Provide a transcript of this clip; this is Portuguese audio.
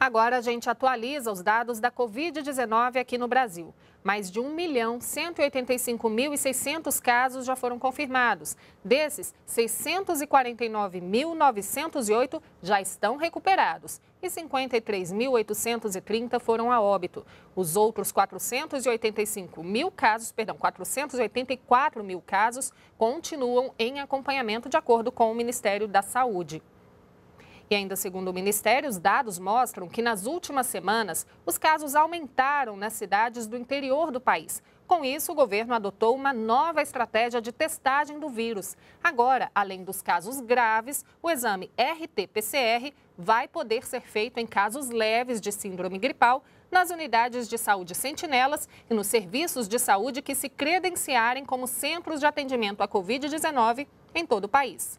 Agora a gente atualiza os dados da Covid-19 aqui no Brasil. Mais de 1 milhão 185.600 casos já foram confirmados. Desses, 649.908 já estão recuperados e 53.830 foram a óbito. Os outros 485 mil casos, perdão, 484 mil casos continuam em acompanhamento de acordo com o Ministério da Saúde. E ainda segundo o Ministério, os dados mostram que nas últimas semanas os casos aumentaram nas cidades do interior do país. Com isso, o governo adotou uma nova estratégia de testagem do vírus. Agora, além dos casos graves, o exame RT-PCR vai poder ser feito em casos leves de síndrome gripal nas unidades de saúde sentinelas e nos serviços de saúde que se credenciarem como centros de atendimento à Covid-19 em todo o país.